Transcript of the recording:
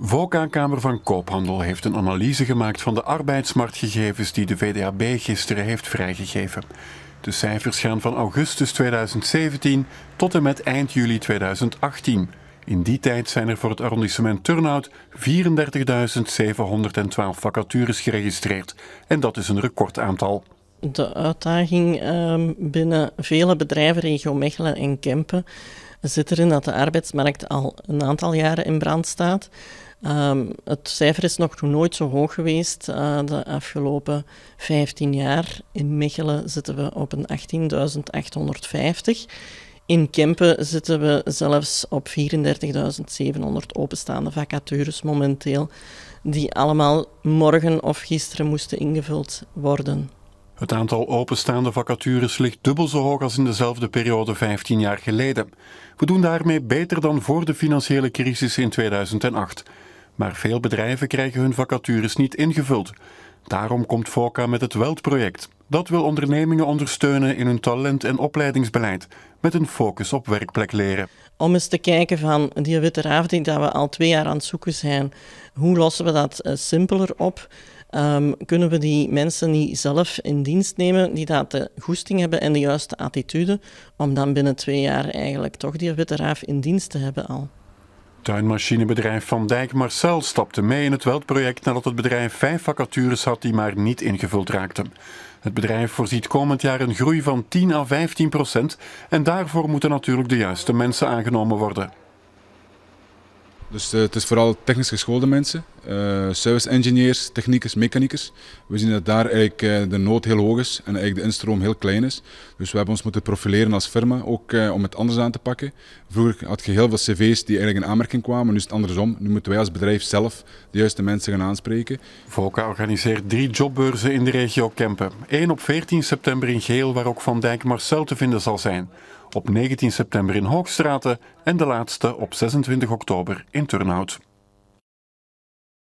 VOCA-kamer van Koophandel heeft een analyse gemaakt van de arbeidsmarktgegevens die de VDAB gisteren heeft vrijgegeven. De cijfers gaan van augustus 2017 tot en met eind juli 2018. In die tijd zijn er voor het arrondissement Turnhout 34.712 vacatures geregistreerd. En dat is een recordaantal. De uitdaging ehm, binnen vele bedrijven regio Mechelen en Kempen zit erin dat de arbeidsmarkt al een aantal jaren in brand staat. Ehm, het cijfer is nog nooit zo hoog geweest. Eh, de afgelopen 15 jaar in Mechelen zitten we op een 18.850. In Kempen zitten we zelfs op 34.700 openstaande vacatures momenteel, die allemaal morgen of gisteren moesten ingevuld worden. Het aantal openstaande vacatures ligt dubbel zo hoog als in dezelfde periode 15 jaar geleden. We doen daarmee beter dan voor de financiële crisis in 2008. Maar veel bedrijven krijgen hun vacatures niet ingevuld. Daarom komt FOCA met het weld project Dat wil ondernemingen ondersteunen in hun talent- en opleidingsbeleid, met een focus op werkplek leren. Om eens te kijken van die witte raaf die dat we al twee jaar aan het zoeken zijn, hoe lossen we dat eh, simpeler op? Ehm, kunnen we die mensen niet zelf in dienst nemen die dat de goesting hebben en de juiste attitude, om dan binnen twee jaar eigenlijk toch die witte raaf in dienst te hebben al? Tuinmachinebedrijf Van Dijk Marcel stapte mee in het weldproject nadat het bedrijf vijf vacatures had die maar niet ingevuld raakten. Het bedrijf voorziet komend jaar een groei van 10 à 15 procent en daarvoor moeten natuurlijk de juiste mensen aangenomen worden. Dus eh, het is vooral technisch geschoolde mensen, uh, service engineers, technicus, mechanicus. We zien dat daar eigenlijk eh, de nood heel hoog is en eigenlijk de instroom heel klein is. Dus we hebben ons moeten profileren als firma, ook om het anders aan te pakken. Vroeger had je heel veel cv's die eigenlijk in aanmerking kwamen, nu is het andersom. Nu moeten wij als bedrijf zelf de juiste mensen gaan aanspreken. Volka organiseert drie jobbeurzen in de regio Kempen. Eén op 14 september in Geel, waar ook Van Dijk Marcel te vinden zal zijn op 19 september in Hoogstraten en de laatste op 26 oktober in Turnhout.